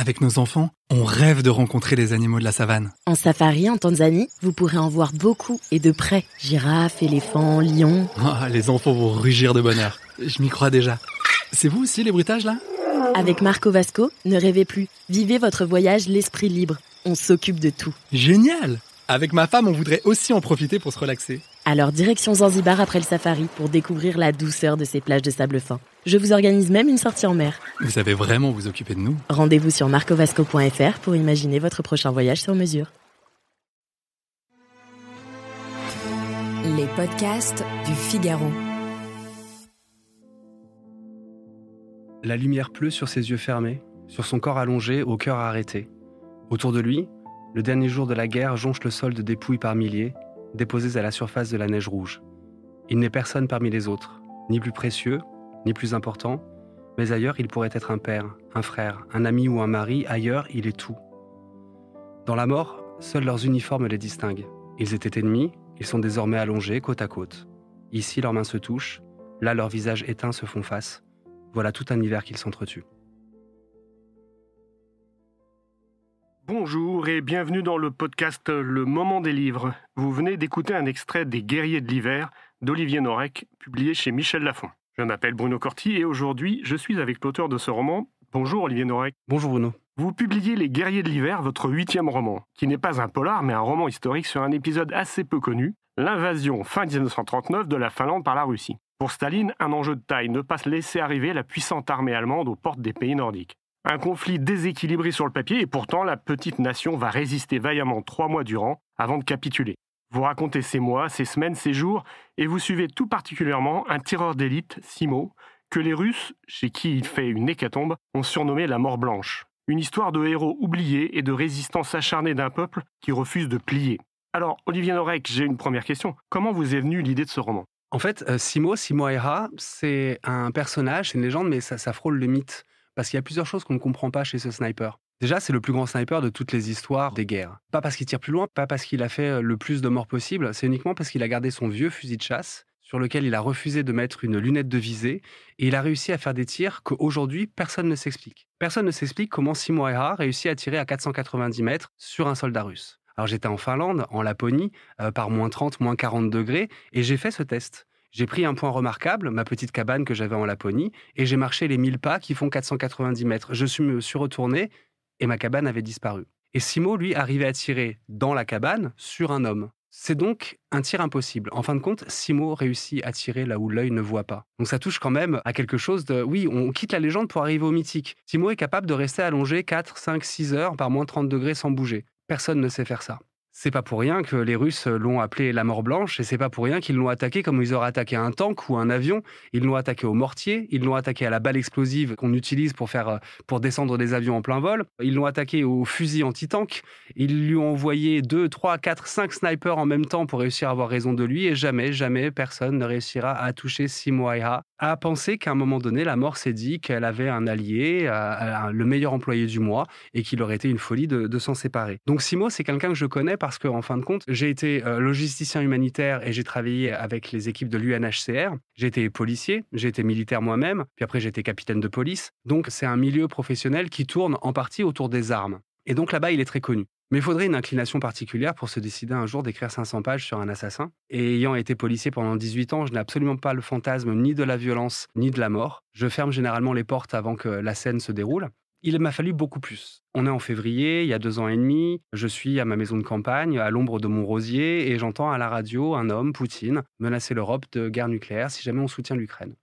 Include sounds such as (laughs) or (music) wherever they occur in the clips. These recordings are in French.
Avec nos enfants, on rêve de rencontrer les animaux de la savane. En safari en Tanzanie, vous pourrez en voir beaucoup et de près. Girafes, éléphants, lions. Ah, les enfants vont rugir de bonheur. Je m'y crois déjà. C'est vous aussi les bruitages là Avec Marco Vasco, ne rêvez plus. Vivez votre voyage l'esprit libre. On s'occupe de tout. Génial Avec ma femme, on voudrait aussi en profiter pour se relaxer. Alors direction Zanzibar après le safari pour découvrir la douceur de ces plages de sable fin. Je vous organise même une sortie en mer. Vous savez vraiment vous occuper de nous Rendez-vous sur marcovasco.fr pour imaginer votre prochain voyage sur mesure. Les podcasts du Figaro. La lumière pleut sur ses yeux fermés, sur son corps allongé, au cœur arrêté. Autour de lui, le dernier jour de la guerre jonche le sol de dépouilles par milliers déposés à la surface de la neige rouge. Il n'est personne parmi les autres, ni plus précieux, ni plus important, mais ailleurs il pourrait être un père, un frère, un ami ou un mari, ailleurs il est tout. Dans la mort, seuls leurs uniformes les distinguent. Ils étaient ennemis, ils sont désormais allongés côte à côte. Ici leurs mains se touchent, là leurs visages éteints se font face. Voilà tout un hiver qu'ils s'entretuent. Bonjour et bienvenue dans le podcast Le Moment des Livres. Vous venez d'écouter un extrait des Guerriers de l'hiver d'Olivier Norek, publié chez Michel Lafon. Je m'appelle Bruno Corti et aujourd'hui je suis avec l'auteur de ce roman. Bonjour Olivier Norek. Bonjour Bruno. Vous publiez Les Guerriers de l'hiver, votre huitième roman, qui n'est pas un polar mais un roman historique sur un épisode assez peu connu, l'invasion fin 1939 de la Finlande par la Russie. Pour Staline, un enjeu de taille, ne pas laisser arriver la puissante armée allemande aux portes des pays nordiques. Un conflit déséquilibré sur le papier, et pourtant la petite nation va résister vaillamment trois mois durant avant de capituler. Vous racontez ces mois, ces semaines, ces jours, et vous suivez tout particulièrement un tireur d'élite, Simo, que les Russes, chez qui il fait une hécatombe, ont surnommé la mort blanche. Une histoire de héros oubliés et de résistance acharnée d'un peuple qui refuse de plier. Alors, Olivier Norek, j'ai une première question. Comment vous est venue l'idée de ce roman en fait, euh, Simo, Simo Aira, c'est un personnage, c'est une légende, mais ça, ça frôle le mythe parce qu'il y a plusieurs choses qu'on ne comprend pas chez ce sniper. Déjà, c'est le plus grand sniper de toutes les histoires des guerres. Pas parce qu'il tire plus loin, pas parce qu'il a fait euh, le plus de morts possible, c'est uniquement parce qu'il a gardé son vieux fusil de chasse sur lequel il a refusé de mettre une lunette de visée, et il a réussi à faire des tirs qu'aujourd'hui personne ne s'explique. Personne ne s'explique comment a réussi à tirer à 490 mètres sur un soldat russe. Alors j'étais en Finlande, en Laponie, euh, par moins 30, moins 40 degrés, et j'ai fait ce test. J'ai pris un point remarquable, ma petite cabane que j'avais en Laponie, et j'ai marché les 1000 pas qui font 490 mètres. Je me suis retourné et ma cabane avait disparu. Et Simo, lui, arrivait à tirer dans la cabane sur un homme. C'est donc un tir impossible. En fin de compte, Simo réussit à tirer là où l'œil ne voit pas. Donc ça touche quand même à quelque chose de... Oui, on quitte la légende pour arriver au mythique. Simo est capable de rester allongé 4, 5, 6 heures par moins 30 degrés sans bouger. Personne ne sait faire ça. C'est pas pour rien que les Russes l'ont appelé la mort blanche et c'est pas pour rien qu'ils l'ont attaqué comme ils auraient attaqué un tank ou un avion. Ils l'ont attaqué au mortier, ils l'ont attaqué à la balle explosive qu'on utilise pour faire euh, pour descendre des avions en plein vol. Ils l'ont attaqué au fusil anti-tank. Ils lui ont envoyé deux, trois, quatre, cinq snipers en même temps pour réussir à avoir raison de lui et jamais, jamais personne ne réussira à toucher Simo à penser qu'à un moment donné, la mort s'est dit qu'elle avait un allié, euh, euh, le meilleur employé du mois, et qu'il aurait été une folie de, s'en séparer. Donc Simo, c'est quelqu'un que je connais parce qu'en en fin de compte, j'ai été euh, logisticien humanitaire et j'ai travaillé avec les équipes de l'UNHCR. J'ai été policier, j'ai été militaire moi-même, puis après j'ai été capitaine de police. Donc c'est un milieu professionnel qui tourne en partie autour des armes. Et donc là-bas, il est très connu. Mais il faudrait une inclination particulière pour se décider un jour d'écrire 500 pages sur un assassin. Et ayant été policier pendant 18 ans, je n'ai absolument pas le fantasme ni de la violence ni de la mort. Je ferme généralement les portes avant que la scène se déroule. Il m'a fallu beaucoup plus. On est en février, il y a deux ans et demi, je suis à ma maison de campagne, à l'ombre de mon rosier, et j'entends à la radio un homme, Poutine, menacer l'Europe de guerre nucléaire si jamais on soutient l'Ukraine.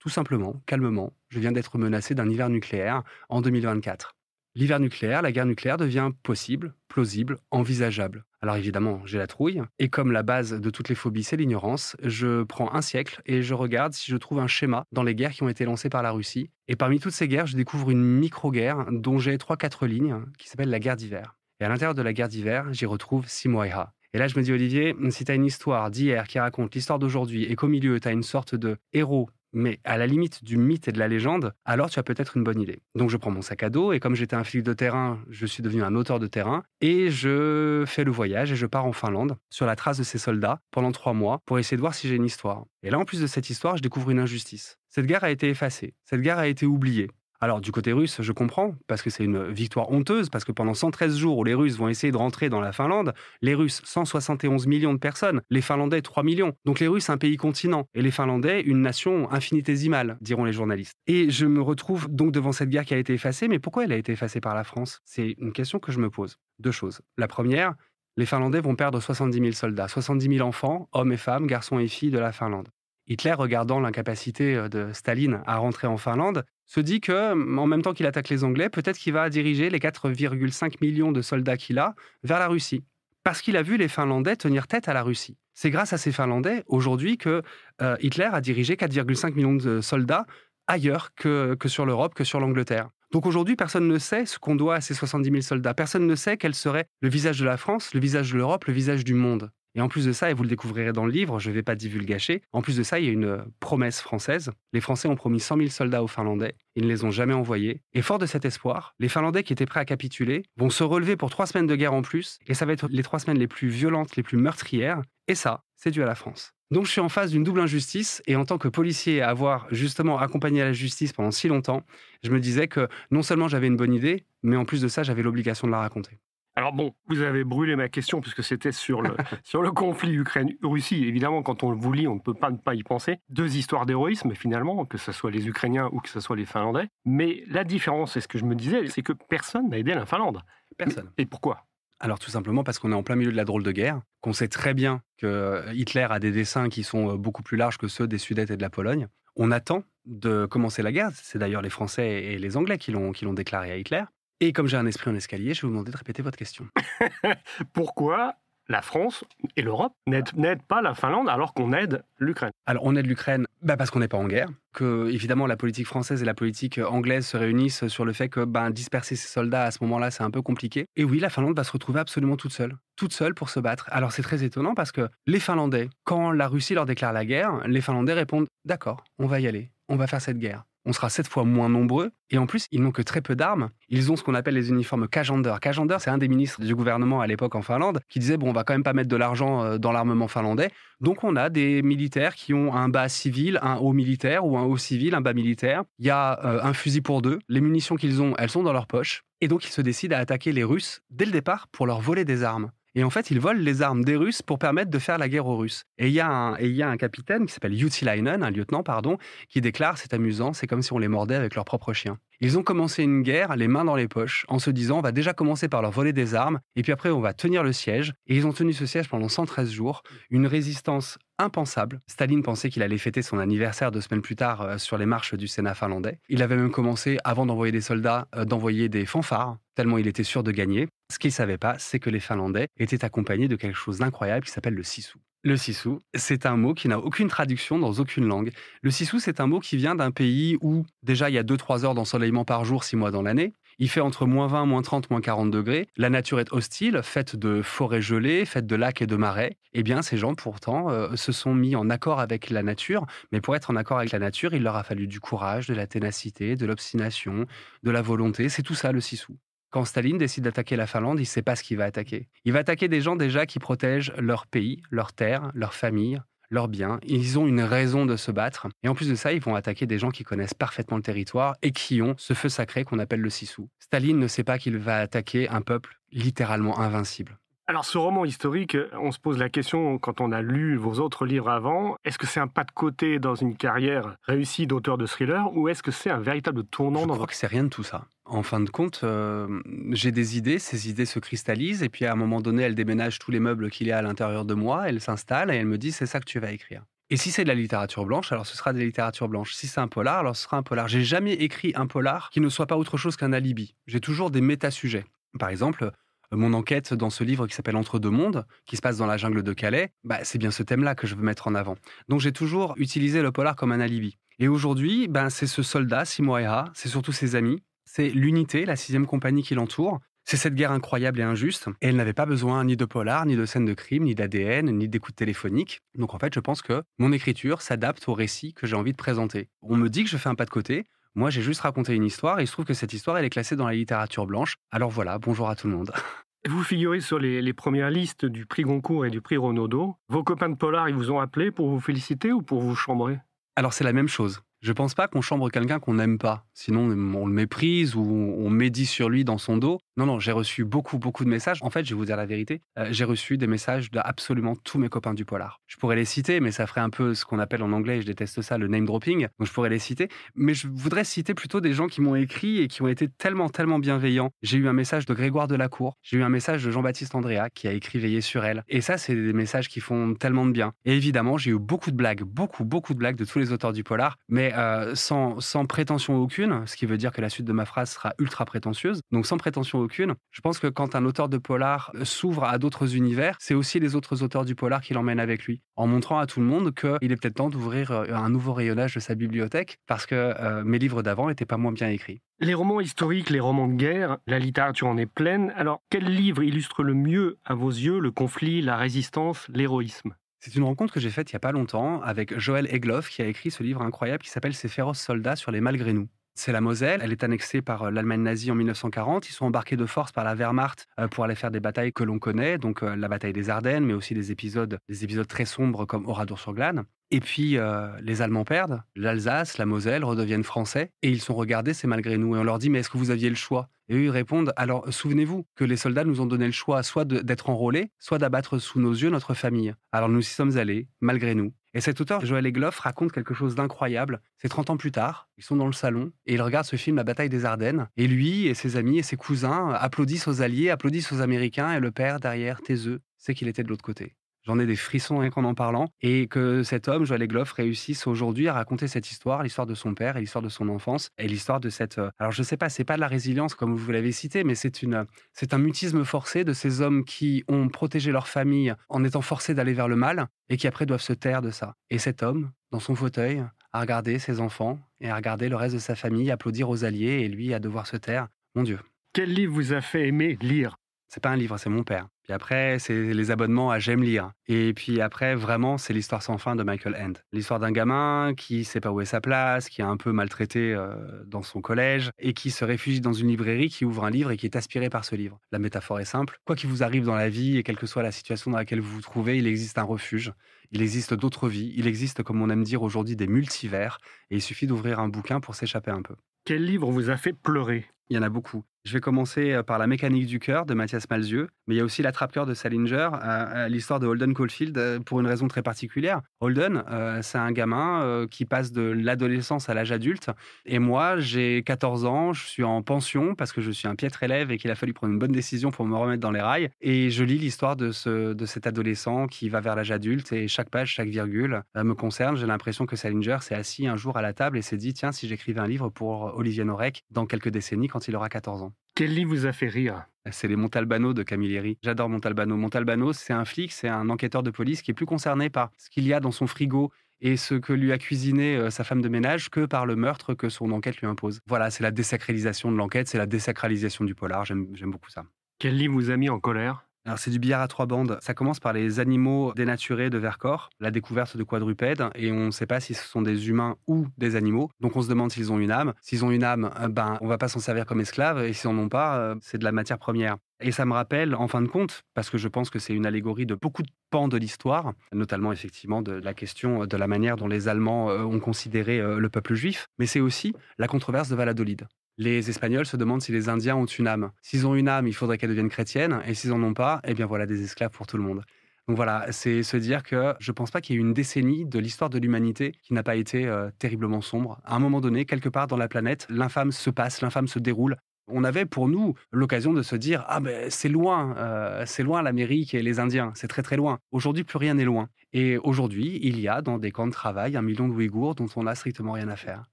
Tout simplement, calmement, je viens d'être menacé d'un hiver nucléaire en 2024. L'hiver nucléaire, la guerre nucléaire devient possible, plausible, envisageable. Alors évidemment, j'ai la trouille, et comme la base de toutes les phobies, c'est l'ignorance, je prends un siècle et je regarde si je trouve un schéma dans les guerres qui ont été lancées par la Russie. Et parmi toutes ces guerres, je découvre une micro-guerre dont j'ai 3-4 lignes, qui s'appelle la guerre d'hiver. Et à l'intérieur de la guerre d'hiver, j'y retrouve Simoeha. Et là, je me dis, Olivier, si t'as une histoire d'hier qui raconte l'histoire d'aujourd'hui et qu'au milieu, t'as une sorte de héros mais à la limite du mythe et de la légende, alors tu as peut-être une bonne idée. Donc je prends mon sac à dos et comme j'étais un flic de terrain, je suis devenu un auteur de terrain et je fais le voyage et je pars en Finlande sur la trace de ces soldats pendant trois mois pour essayer de voir si j'ai une histoire. Et là, en plus de cette histoire, je découvre une injustice. Cette guerre a été effacée, cette guerre a été oubliée. Alors du côté russe, je comprends, parce que c'est une victoire honteuse, parce que pendant 113 jours où les Russes vont essayer de rentrer dans la Finlande, les Russes, 171 millions de personnes, les Finlandais, 3 millions. Donc les Russes, un pays continent, et les Finlandais, une nation infinitésimale, diront les journalistes. Et je me retrouve donc devant cette guerre qui a été effacée, mais pourquoi elle a été effacée par la France C'est une question que je me pose. Deux choses. La première, les Finlandais vont perdre 70 000 soldats, 70 000 enfants, hommes et femmes, garçons et filles de la Finlande. Hitler, regardant l'incapacité euh, de Staline à rentrer en Finlande, se dit que, en même temps qu'il attaque les Anglais, peut-être qu'il va diriger les 4,5 millions de soldats qu'il a vers la Russie. Parce qu'il a vu les Finlandais tenir tête à la Russie. C'est grâce à ces Finlandais aujourd'hui que euh, Hitler a dirigé 4,5 millions de soldats ailleurs que, que sur l'Europe, que sur l'Angleterre. Donc aujourd'hui, personne ne sait ce qu'on doit à ces 70 000 soldats. Personne ne sait quel serait le visage de la France, le visage de l'Europe, le visage du monde. Et en plus de ça, et vous le découvrirez dans le livre, je ne vais pas divulgacher, en plus de ça, il y a une promesse française. Les Français ont promis 100 000 soldats aux Finlandais, ils ne les ont jamais envoyés. Et fort de cet espoir, les Finlandais qui étaient prêts à capituler vont se relever pour trois semaines de guerre en plus, et ça va être les trois semaines les plus violentes, les plus meurtrières, et ça, c'est dû à la France. Donc je suis en face d'une double injustice et en tant que policier avoir justement accompagné la justice pendant si longtemps, je me disais que non seulement j'avais une bonne idée, mais en plus de ça, j'avais l'obligation de la raconter. Alors bon, vous avez brûlé ma question puisque c'était sur le, (laughs) sur le conflit Ukraine-Russie. Évidemment, quand on vous lit, on ne peut pas ne pas y penser. Deux histoires d'héroïsme finalement, que ce soit les Ukrainiens ou que ce soit les Finlandais. Mais la différence, c'est ce que je me disais, c'est que personne n'a aidé la Finlande. Personne. et pourquoi alors tout simplement parce qu'on est en plein milieu de la drôle de guerre, qu'on sait très bien que euh, Hitler a des dessins qui sont euh, beaucoup plus larges que ceux des Sudètes et de la Pologne. On attend de commencer la guerre. C'est d'ailleurs les Français et les Anglais qui l'ont déclaré à Hitler. Et comme j'ai un esprit en escalier, je vais vous demander de répéter votre question. (laughs) Pourquoi la France et l'Europe n'aident pas la Finlande alors qu'on aide l'Ukraine Alors on aide l'Ukraine bah, parce qu'on n'est pas en guerre, que évidemment la politique française et la politique euh, anglaise se réunissent sur le fait que ben, disperser ses soldats à ce moment-là c'est un peu compliqué. Et oui, la Finlande va se retrouver absolument toute seule, toute seule pour se battre. Alors c'est très étonnant parce que les Finlandais, quand la Russie leur déclare la guerre, les Finlandais répondent d'accord, on va y aller, on va faire cette guerre on sera sept fois moins nombreux. Et en plus, ils n'ont que très peu d'armes. Ils ont ce qu'on appelle les uniformes Kajander. Kajander, c'est un des ministres du gouvernement à l'époque en Finlande qui disait bon, on va quand même pas mettre de l'argent euh, dans l'armement finlandais. Donc on a des militaires qui ont un bas civil, un haut militaire ou un haut civil, un bas militaire. Il y a euh, un fusil pour deux. Les munitions qu'ils ont, elles sont dans leur poche. Et donc ils se décident à attaquer les Russes dès le départ pour leur voler des armes. Et en fait, ils volent les armes des Russes pour permettre de faire la guerre aux Russes. Et il y, a un, capitaine qui s'appelle Yutilainen, un lieutenant, pardon, qui déclare C'est amusant, c'est comme si on les mordait avec leurs propres chiens. Ils ont commencé une guerre les mains dans les poches, en se disant On va déjà commencer par leur voler des armes, et puis après, on va tenir le siège. Et ils ont tenu ce siège pendant 113 jours, une résistance impensable. Staline pensait qu'il allait fêter son anniversaire deux semaines plus tard euh, sur les marches du Sénat finlandais. Il avait même commencé, avant d'envoyer des soldats, euh, d'envoyer des fanfares, tellement il était sûr de gagner. Ce qu'ils ne savaient pas, c'est que les Finlandais étaient accompagnés de quelque chose d'incroyable qui s'appelle le sisu. Le sisu, c'est un mot qui n'a aucune traduction dans aucune langue. Le sisu, c'est un mot qui vient d'un pays où déjà il y a 2-3 heures d'ensoleillement par jour, 6 mois dans l'année. Il fait entre moins 20, moins 30, moins 40 degrés. La nature est hostile, faite de forêts gelées, faite de lacs et de marais. Eh bien, ces gens, pourtant, euh, se sont mis en accord avec la nature. Mais pour être en accord avec la nature, il leur a fallu du courage, de la ténacité, de l'obstination, de la volonté. C'est tout ça, le sisu. Quand Staline décide d'attaquer la Finlande, il ne sait pas ce qu'il va attaquer. Il va attaquer des gens déjà qui protègent leur pays, leurs terre, leurs familles, leurs biens. Ils ont une raison de se battre. Et en plus de ça, ils vont attaquer des gens qui connaissent parfaitement le territoire et qui ont ce feu sacré qu'on appelle le Sissou. Staline ne sait pas qu'il va attaquer un peuple littéralement invincible. Alors ce roman historique, on se pose la question quand on a lu vos autres livres avant, est-ce que c'est un pas de côté dans une carrière réussie d'auteur de thriller ou est-ce que c'est un véritable tournant Je dans crois votre... que c'est rien de tout ça. En fin de compte, euh, j'ai des idées, ces idées se cristallisent et puis à un moment donné, elles déménagent tous les meubles qu'il y a à l'intérieur de moi, elles s'installent et elles me disent c'est ça que tu vas écrire. Et si c'est de la littérature blanche, alors ce sera de la littérature blanche. Si c'est un polar, alors ce sera un polar. J'ai jamais écrit un polar qui ne soit pas autre chose qu'un alibi. J'ai toujours des métasujets. Par exemple, mon enquête dans ce livre qui s'appelle Entre deux mondes, qui se passe dans la jungle de Calais, bah, c'est bien ce thème-là que je veux mettre en avant. Donc j'ai toujours utilisé le polar comme un alibi. Et aujourd'hui, bah, c'est ce soldat, Simoeha, c'est surtout ses amis, c'est l'unité, la sixième compagnie qui l'entoure, c'est cette guerre incroyable et injuste, et elle n'avait pas besoin ni de polar, ni de scène de crime, ni d'ADN, ni d'écoute téléphonique. Donc en fait, je pense que mon écriture s'adapte au récit que j'ai envie de présenter. On me dit que je fais un pas de côté, moi, j'ai juste raconté une histoire et il se trouve que cette histoire, elle est classée dans la littérature blanche. Alors voilà, bonjour à tout le monde. (laughs) Vous figurez sur les, les, premières listes du prix Goncourt et du prix Renaudot. Vos copains de Polar, ils vous ont appelé pour vous féliciter ou pour vous chambrer Alors c'est la même chose. Je pense pas qu'on chambre quelqu'un qu'on n'aime pas. Sinon, on le méprise ou on médit sur lui dans son dos. Non, non, j'ai reçu beaucoup, beaucoup de messages. En fait, je vais vous dire la vérité, euh, j'ai reçu des messages d'absolument tous mes copains du Polar. Je pourrais les citer, mais ça ferait un peu ce qu'on appelle en anglais, et je déteste ça, le name dropping. Donc, je pourrais les citer. Mais je voudrais citer plutôt des gens qui m'ont écrit et qui ont été tellement, tellement bienveillants. J'ai eu un message de Grégoire Delacour. J'ai eu un message de Jean-Baptiste Andrea qui a écrit Veiller sur elle. Et ça, c'est des messages qui font tellement de bien. Et évidemment, j'ai eu beaucoup de blagues, beaucoup, beaucoup de blagues de tous les auteurs du Polar. Mais euh, sans, prétention aucune, ce qui veut dire que la suite de ma phrase sera ultra prétentieuse, donc sans prétention aucune, je pense que quand un auteur de polar euh, s'ouvre à d'autres univers, c'est aussi les autres auteurs du polar qui l'emmènent avec lui, en montrant à tout le monde qu'il est peut-être temps d'ouvrir euh, un nouveau rayonnage de sa bibliothèque, parce que mes livres d'avant n'étaient pas moins bien écrits. Les romans historiques, les romans de guerre, la littérature en est pleine. Alors, quel livre illustre le mieux, à vos yeux, le conflit, la résistance, l'héroïsme c'est une rencontre que j'ai faite il n'y a pas longtemps avec Joël Egloff qui a écrit ce livre incroyable qui s'appelle Ces féroces soldats sur les malgré nous c'est la Moselle. Elle est annexée par euh, l'Allemagne nazie en 1940. Ils sont embarqués de force par la Wehrmacht euh, pour aller faire des batailles que l'on connaît, donc euh, la bataille des Ardennes, mais aussi des épisodes, des épisodes très sombres comme Oradour-sur-Glane. Et puis, les Allemands perdent, l'Alsace, la Moselle redeviennent français, et ils sont regardés, c'est malgré nous. Et on leur dit, mais est-ce que vous aviez le choix Et eux, ils répondent, alors souvenez-vous que les soldats nous ont donné le choix soit d'être enrôlés, soit d'abattre sous nos yeux notre famille. Alors nous y sommes allés, malgré nous. Et cet auteur, Joël Egloff, raconte quelque chose d'incroyable. C'est 30 ans plus tard, ils sont dans le salon et ils regardent ce film La bataille des Ardennes. Et lui et ses amis et ses cousins applaudissent aux Alliés, applaudissent aux Américains et le père derrière, taiseux, sait qu'il était de l'autre côté. J'en ai des frissons rien qu'en en parlant. Et que cet homme, Joël Egloff, réussisse aujourd'hui à raconter cette histoire, l'histoire de son père et l'histoire de son enfance et l'histoire de cette. Euh, alors, je sais pas, c'est pas de la résilience comme vous l'avez cité, mais c'est une, c'est un mutisme forcé de ces hommes qui ont protégé leur famille en étant forcés d'aller vers le mal et qui après doivent se taire de ça. Et cet homme, dans son fauteuil, a regardé ses enfants et a regardé le reste de sa famille applaudir aux alliés et lui à devoir se taire. Mon Dieu. Quel livre vous a fait aimer lire c'est pas un livre, c'est mon père. Puis après, c'est les abonnements à J'aime lire. Et puis après, vraiment, c'est l'histoire sans fin de Michael End. L'histoire d'un gamin qui sait pas où est sa place, qui est un peu maltraité euh, dans son collège et qui se réfugie dans une librairie, qui ouvre un livre et qui est aspiré par ce livre. La métaphore est simple. Quoi qu'il vous arrive dans la vie et quelle que soit la situation dans laquelle vous vous trouvez, il existe un refuge. Il existe d'autres vies. Il existe, comme on aime dire aujourd'hui, des multivers. Et il suffit d'ouvrir un bouquin pour s'échapper un peu. Quel livre vous a fait pleurer Il y en a beaucoup. Je vais commencer euh, par la mécanique du cœur de Mathias Malzieu, mais il y a aussi l'attrape-cœur de Salinger, euh, euh, l'histoire de Holden Caulfield pour une raison très particulière. Holden, c'est un gamin qui passe de l'adolescence à l'âge adulte, et moi, j'ai 14 ans, je suis en pension parce que je suis un piètre élève et qu'il a fallu prendre une bonne décision pour me remettre dans les rails, et je lis l'histoire de, ce, de cet adolescent qui va vers l'âge adulte, et chaque page, chaque virgule me concerne. J'ai l'impression que Salinger s'est assis un jour à la table et s'est dit, tiens, si j'écrivais un livre pour Olivier Norek dans quelques décennies, quand il aura 14 ans. Quel livre vous a fait rire c'est les Montalbano de Camilleri. J'adore Montalbano. Montalbano, c'est un flic, c'est un enquêteur de police qui est plus concerné par ce qu'il y a dans son frigo et ce que lui a cuisiné euh, sa femme de ménage que par le meurtre que son enquête lui impose. Voilà, c'est la désacralisation de l'enquête, c'est la désacralisation du polar. J'aime beaucoup ça. Quel livre vous a mis en colère c'est du billard à trois bandes. Ça commence par les animaux dénaturés de Vercors, la découverte de quadrupèdes, et on ne sait pas si ce sont des humains ou des animaux. Donc on se demande s'ils ont une âme. S'ils ont une âme, euh, ben on va pas s'en servir comme esclave, et s'ils n'en ont pas, euh, c'est de la matière première. Et ça me rappelle, en fin de compte, parce que je pense que c'est une allégorie de beaucoup de pans de l'histoire, notamment effectivement de la question de la manière dont les Allemands euh, ont considéré le peuple juif, mais c'est aussi la controverse de Valladolid les Espagnols se demandent si les Indiens ont une âme. S'ils ont une âme, il faudrait qu'elle devienne chrétienne, et s'ils en ont pas, eh bien voilà des esclaves pour tout le monde. Donc voilà, c'est se dire que je ne pense pas qu'il y ait une décennie de l'histoire de l'humanité qui n'a pas été euh, terriblement sombre. À un moment donné, quelque part dans la planète, l'infâme se passe, l'infâme se déroule. On avait pour nous l'occasion de se dire ah ben c'est loin, euh, c'est loin l'Amérique et les Indiens, c'est très très loin. Aujourd'hui plus rien n'est loin. Et aujourd'hui, il y a dans des camps de travail un million de Ouïghours dont on n'a strictement rien à faire.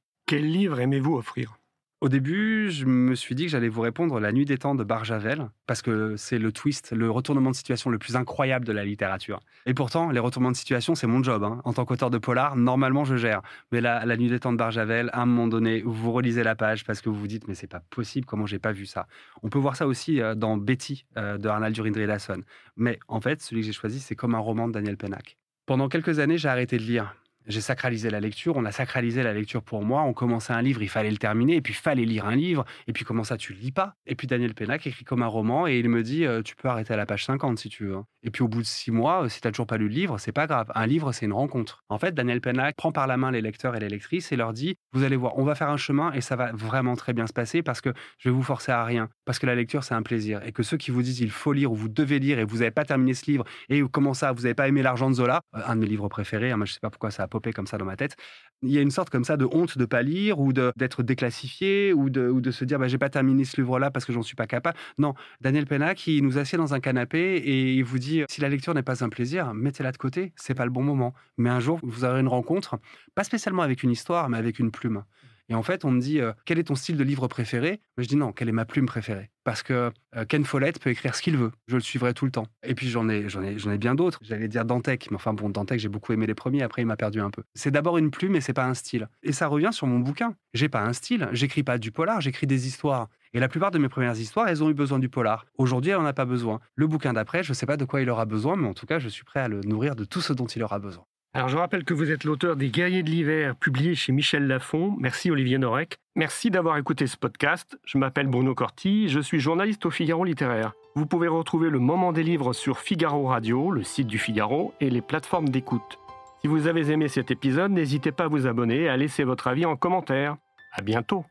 Quel livre aimez-vous offrir au début, je me suis dit que j'allais vous répondre La nuit des temps de Barjavel, parce que c'est le twist, le retournement de situation le plus incroyable de la littérature. Et pourtant, les retournements de situation, c'est mon job. Hein. En tant qu'auteur de polar, normalement, je gère. Mais là, La nuit des temps de Barjavel, à un moment donné, vous relisez la page parce que vous vous dites Mais c'est pas possible, comment j'ai pas vu ça On peut voir ça aussi euh, dans Betty euh, de Arnold lasson Mais en fait, celui que j'ai choisi, c'est comme un roman de Daniel Pennac. Pendant quelques années, j'ai arrêté de lire j'ai sacralisé la lecture, on a sacralisé la lecture pour moi, on commençait un livre, il fallait le terminer, et puis il fallait lire un livre, et puis comment ça tu lis pas Et puis Daniel Penac écrit comme un roman, et il me dit, euh, tu peux arrêter à la page 50 si tu veux. Hein. Et puis au bout de six mois, euh, si t'as toujours pas lu le livre, c'est pas grave, un livre c'est une rencontre. En fait, Daniel Penac prend par la main les lecteurs et les lectrices et leur dit, vous allez voir, on va faire un chemin, et ça va vraiment très bien se passer, parce que je vais vous forcer à rien, parce que la lecture c'est un plaisir, et que ceux qui vous disent, il faut lire, ou vous devez lire, et vous n'avez pas terminé ce livre, et comment ça, vous n'avez pas aimé l'argent de Zola, euh, un de mes livres préférés, hein, moi, je sais pas pourquoi ça comme ça dans ma tête. Il y a une sorte comme ça de honte de pas lire ou d'être déclassifié ou de, se dire bah, j'ai pas terminé ce livre-là parce que j'en suis pas capable. Non, Daniel Pena qui nous assied dans un canapé et il vous dit si la lecture n'est pas un plaisir, mettez-la de côté, c'est pas le bon moment. Mais un jour, vous aurez une rencontre, pas spécialement avec une histoire, mais avec une plume. Et en fait, on me dit, euh, quel est ton style de livre préféré je dis non, quelle est ma plume préférée Parce que euh, Ken Follett peut écrire ce qu'il veut. Je le suivrai tout le temps. Et puis j'en ai, j'en ai, j'en ai bien d'autres. J'allais dire Dantec, mais enfin bon, Dantec, j'ai beaucoup aimé les premiers. Après, il m'a perdu un peu. C'est d'abord une plume, et c'est pas un style. Et ça revient sur mon bouquin. J'ai pas un style. J'écris pas du polar. J'écris des histoires. Et la plupart de mes premières histoires, elles ont eu besoin du polar. Aujourd'hui, elle n'en a pas besoin. Le bouquin d'après, je ne sais pas de quoi il aura besoin, mais en tout cas, je suis prêt à le nourrir de tout ce dont il aura besoin. Alors je rappelle que vous êtes l'auteur des Guerriers de l'hiver, publié chez Michel Lafon. Merci Olivier Norek. Merci d'avoir écouté ce podcast. Je m'appelle Bruno Corti, je suis journaliste au Figaro littéraire. Vous pouvez retrouver le moment des livres sur Figaro Radio, le site du Figaro et les plateformes d'écoute. Si vous avez aimé cet épisode, n'hésitez pas à vous abonner et à laisser votre avis en commentaire. À bientôt.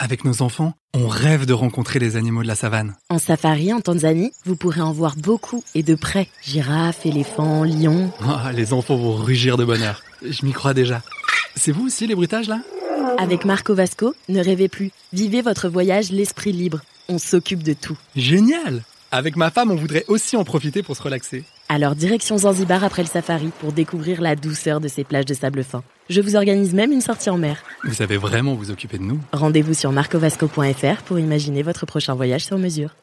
Avec nos enfants, on rêve de rencontrer les animaux de la savane. En safari en Tanzanie, vous pourrez en voir beaucoup et de près. Girafes, éléphants, lions. Ah, les enfants vont rugir de bonheur. Je m'y crois déjà. C'est vous aussi les bruitages là Avec Marco Vasco, ne rêvez plus. Vivez votre voyage l'esprit libre. On s'occupe de tout. Génial Avec ma femme, on voudrait aussi en profiter pour se relaxer. Alors direction Zanzibar après le safari pour découvrir la douceur de ces plages de sable fin. Je vous organise même une sortie en mer. Vous savez vraiment vous occuper de nous Rendez-vous sur marcovasco.fr pour imaginer votre prochain voyage sur mesure.